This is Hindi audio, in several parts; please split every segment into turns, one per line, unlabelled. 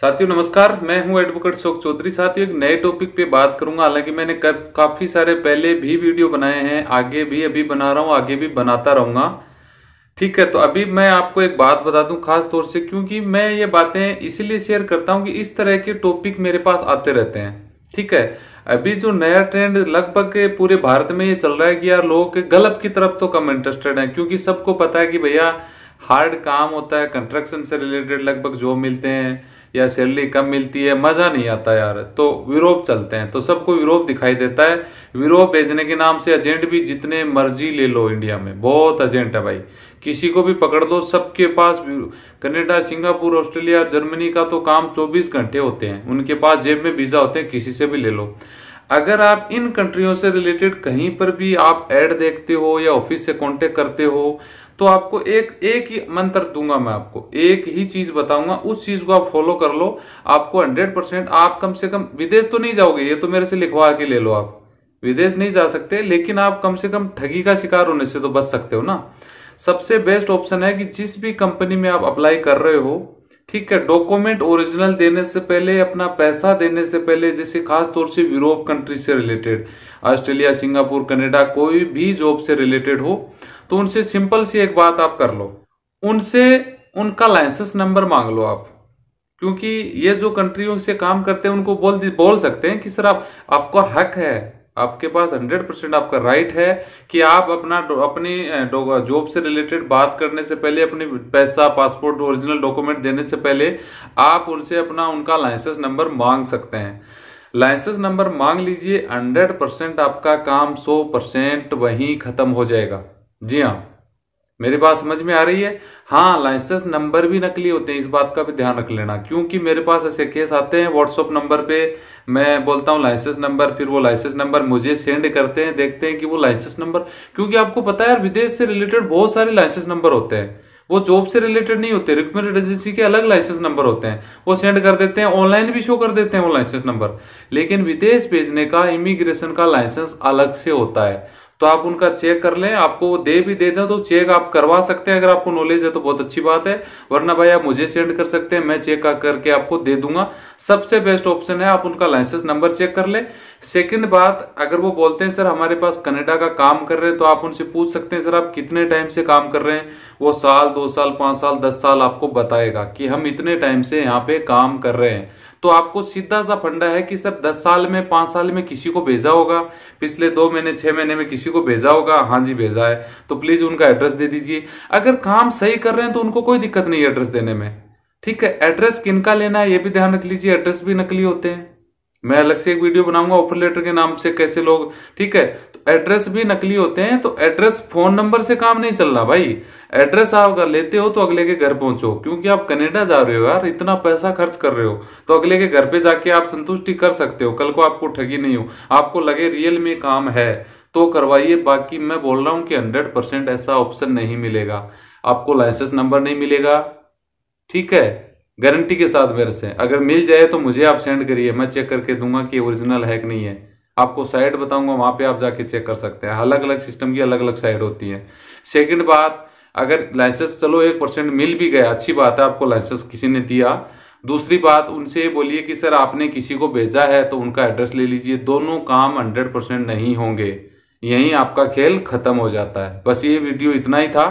साथियों नमस्कार मैं हूं एडवोकेट शोक चौधरी साथियों एक नए टॉपिक पे बात करूंगा हालांकि मैंने कर, काफ़ी सारे पहले भी वीडियो बनाए हैं आगे भी अभी बना रहा हूं आगे भी बनाता रहूंगा ठीक है तो अभी मैं आपको एक बात बता दूं खास तौर से क्योंकि मैं ये बातें इसीलिए शेयर करता हूँ कि इस तरह के टॉपिक मेरे पास आते रहते हैं ठीक है अभी जो नया ट्रेंड लगभग पूरे भारत में ये चल रहा है कि यार लोग गलत की तरफ तो कम इंटरेस्टेड हैं क्योंकि सबको पता है कि भैया हार्ड काम होता है कंस्ट्रक्शन से रिलेटेड लगभग जॉब मिलते हैं या सैलरी कम मिलती है मज़ा नहीं आता यार तो यूरोप चलते हैं तो सबको यूरोप दिखाई देता है यूरोप भेजने के नाम से एजेंट भी जितने मर्जी ले लो इंडिया में बहुत एजेंट है भाई किसी को भी पकड़ लो सबके पास कनाडा सिंगापुर ऑस्ट्रेलिया जर्मनी का तो काम 24 घंटे होते हैं उनके पास जेब में वीज़ा होते हैं किसी से भी ले लो अगर आप इन कंट्रियों से रिलेटेड कहीं पर भी आप ऐड देखते हो या ऑफिस से कांटेक्ट करते हो तो आपको एक एक ही मंत्र दूंगा मैं आपको एक ही चीज़ बताऊंगा उस चीज़ को आप फॉलो कर लो आपको हंड्रेड परसेंट आप कम से कम विदेश तो नहीं जाओगे ये तो मेरे से लिखवा के ले लो आप विदेश नहीं जा सकते लेकिन आप कम से कम ठगी का शिकार होने से तो बच सकते हो ना सबसे बेस्ट ऑप्शन है कि जिस भी कंपनी में आप अप्लाई कर रहे हो ठीक है डॉक्यूमेंट ओरिजिनल देने से पहले अपना पैसा देने से पहले जैसे खास तौर से यूरोप कंट्री से रिलेटेड ऑस्ट्रेलिया सिंगापुर कनाडा कोई भी जॉब से रिलेटेड हो तो उनसे सिंपल सी एक बात आप कर लो उनसे उनका लाइसेंस नंबर मांग लो आप क्योंकि ये जो कंट्रियों से काम करते हैं उनको बोल बोल सकते हैं कि सर आप आपका हक है आपके पास हंड्रेड परसेंट आपका राइट है कि आप अपना अपनी जॉब से रिलेटेड बात करने से पहले अपने पैसा पासपोर्ट ओरिजिनल डॉक्यूमेंट देने से पहले आप उनसे अपना उनका लाइसेंस नंबर मांग सकते हैं लाइसेंस नंबर मांग लीजिए हंड्रेड परसेंट आपका काम सौ परसेंट वहीं ख़त्म हो जाएगा जी हाँ मेरी बात समझ में आ रही है हाँ लाइसेंस नंबर भी नकली होते हैं इस बात का भी ध्यान रख लेना क्योंकि मेरे पास ऐसे केस आते हैं व्हाट्सअप नंबर पे मैं बोलता हूँ लाइसेंस नंबर फिर वो लाइसेंस नंबर मुझे सेंड करते हैं देखते हैं कि वो लाइसेंस नंबर क्योंकि आपको पता है यार विदेश से रिलेटेड बहुत सारे लाइसेंस नंबर होते हैं वो जॉब से रिलेटेड नहीं होते रिक्रूटमेंट एजेंसी के अलग लाइसेंस नंबर होते हैं वो सेंड कर देते हैं ऑनलाइन भी शो कर देते हैं वो लाइसेंस नंबर लेकिन विदेश भेजने का इमिग्रेशन का लाइसेंस अलग से होता है तो आप उनका चेक कर लें आपको वो दे भी दे दें तो चेक आप करवा सकते हैं अगर आपको नॉलेज है तो बहुत अच्छी बात है वरना भाई आप मुझे सेंड कर सकते हैं मैं चेक करके आपको दे दूंगा सबसे बेस्ट ऑप्शन है आप उनका लाइसेंस नंबर चेक कर लें सेकेंड बात अगर वो बोलते हैं सर हमारे पास कनेडा का काम कर रहे हैं तो आप उनसे पूछ सकते हैं सर आप कितने टाइम से काम कर रहे हैं वो साल दो साल पाँच साल दस साल आपको बताएगा कि हम इतने टाइम से यहाँ पे काम कर रहे हैं तो आपको सीधा सा फंडा है कि सर दस साल में पांच साल में किसी को भेजा होगा पिछले दो महीने छः महीने में किसी को भेजा होगा हाँ जी भेजा है तो प्लीज़ उनका एड्रेस दे दीजिए अगर काम सही कर रहे हैं तो उनको कोई दिक्कत नहीं है एड्रेस देने में ठीक है एड्रेस किनका लेना है ये भी ध्यान रख लीजिए एड्रेस भी नकली होते हैं मैं अलग से एक वीडियो बनाऊंगा ऑफर लेटर के नाम से कैसे लोग ठीक है तो एड्रेस भी नकली होते हैं तो एड्रेस फोन नंबर से काम नहीं चल रहा भाई एड्रेस आप अगर लेते हो तो अगले के घर पहुंचो क्योंकि आप कनेडा जा रहे हो यार इतना पैसा खर्च कर रहे हो तो अगले के घर पे जाके आप संतुष्टि कर सकते हो कल को आपको ठगी नहीं हो आपको लगे रियल में काम है तो करवाइए बाकी मैं बोल रहा हूँ कि हंड्रेड परसेंट ऐसा ऑप्शन नहीं मिलेगा आपको लाइसेंस नंबर नहीं मिलेगा ठीक है गारंटी के साथ मेरे से अगर मिल जाए तो मुझे आप सेंड करिए मैं चेक करके दूंगा कि ओरिजिनल है कि नहीं है आपको साइट बताऊंगा वहाँ पे आप जाके चेक कर सकते हैं अलग अलग सिस्टम की अलग अलग साइट होती है सेकंड बात अगर लाइसेंस चलो एक परसेंट मिल भी गया अच्छी बात है आपको लाइसेंस किसी ने दिया दूसरी बात उनसे ये बोलिए कि सर आपने किसी को भेजा है तो उनका एड्रेस ले लीजिए दोनों काम हंड्रेड परसेंट नहीं होंगे यहीं आपका खेल खत्म हो जाता है बस ये वीडियो इतना ही था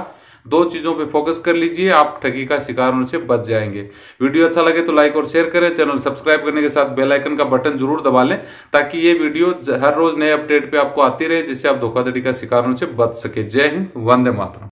दो चीज़ों पे फोकस कर लीजिए आप ठगी का शिकार होने से बच जाएंगे वीडियो अच्छा लगे तो लाइक और शेयर करें चैनल सब्सक्राइब करने के साथ बेल आइकन का बटन जरूर दबा लें ताकि ये वीडियो हर रोज़ नए अपडेट पर आपको आती रहे जिससे आप धोखाधड़ी का शिकार होने से बच सके जय हिंद वंदे मातरम